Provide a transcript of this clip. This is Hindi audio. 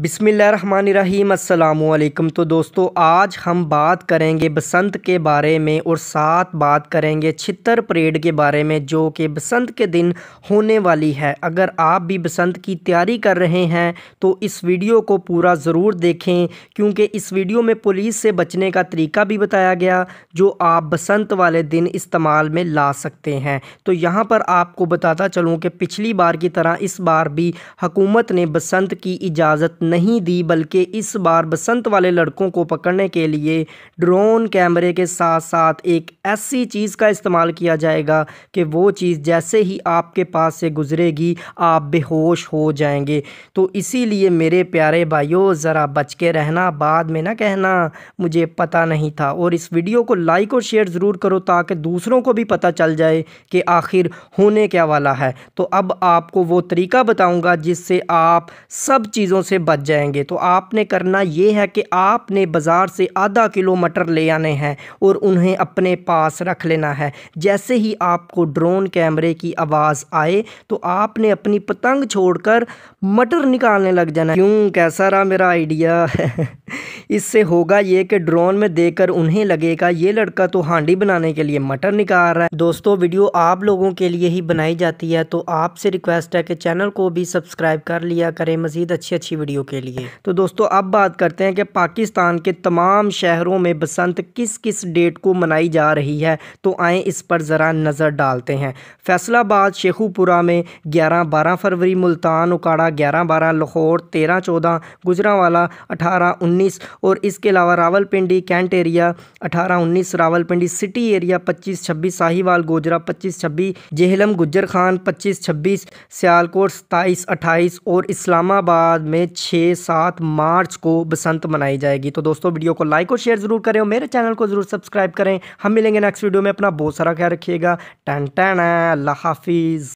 बिसमीम् अल्लाम तो दोस्तों आज हम बात करेंगे बसंत के बारे में और साथ बात करेंगे छितर परेड के बारे में जो कि बसंत के दिन होने वाली है अगर आप भी बसंत की तैयारी कर रहे हैं तो इस वीडियो को पूरा ज़रूर देखें क्योंकि इस वीडियो में पुलिस से बचने का तरीका भी बताया गया जो आप बसंत वाले दिन इस्तेमाल में ला सकते हैं तो यहाँ पर आपको बताता चलूँ कि पिछली बार की तरह इस बार भी हुकूमत ने बसंत की इजाज़त नहीं दी बल्कि इस बार बसंत वाले लड़कों को पकड़ने के लिए ड्रोन कैमरे के साथ साथ एक ऐसी चीज़ का इस्तेमाल किया जाएगा कि वो चीज़ जैसे ही आपके पास से गुज़रेगी आप बेहोश हो जाएंगे तो इसीलिए मेरे प्यारे भाइयों ज़रा बच के रहना बाद में ना कहना मुझे पता नहीं था और इस वीडियो को लाइक और शेयर ज़रूर करो ताकि दूसरों को भी पता चल जाए कि आखिर होने क्या वाला है तो अब आपको वो तरीका बताऊँगा जिससे आप सब चीज़ों से बच जाएंगे तो आपने करना ये है कि आपने बाज़ार से आधा किलो मटर ले आने हैं और उन्हें अपने पास पास रख लेना है जैसे ही आपको ड्रोन कैमरे की आवाज़ आए तो आपने अपनी पतंग छोड़कर मटर निकालने लग जाना क्यों कैसा रहा मेरा आइडिया इससे होगा ये कि ड्रोन में देकर उन्हें लगेगा ये लड़का तो हांडी बनाने के लिए मटर निकाल रहा है दोस्तों वीडियो आप लोगों के लिए ही बनाई जाती है तो आपसे रिक्वेस्ट है कि चैनल को भी सब्सक्राइब कर लिया करें मज़ीद अच्छी अच्छी वीडियो के लिए तो दोस्तों अब बात करते हैं कि पाकिस्तान के तमाम शहरों में बसंत किस किस डेट को मनाई जा रही है तो आए इस पर ज़रा नज़र डालते हैं फैसलाबाद शेखुपुरा में ग्यारह बारह फरवरी मुल्तान उकाड़ा ग्यारह बारह लाहौर तेरह चौदह गुजरावाला अठारह उन्नीस और इसके अलावा रावलपिंडी कैंट एरिया अठारह उन्नीस रावलपिंडी सिटी एरिया पच्चीस छब्बीस साहिवाल गोजरा पच्चीस छब्बीस जेहलम गुजर खान पच्चीस छब्बीस सियालकोट सताईस अट्ठाईस और इस्लामाबाद में छः सात मार्च को बसंत मनाई जाएगी तो दोस्तों वीडियो को लाइक और शेयर ज़रूर करें और मेरे चैनल को ज़रूर सब्सक्राइब करें हम मिलेंगे नेक्स्ट वीडियो में अपना बहुत सारा ख्याल रखिएगा टन टन अल्लाह हाफिज़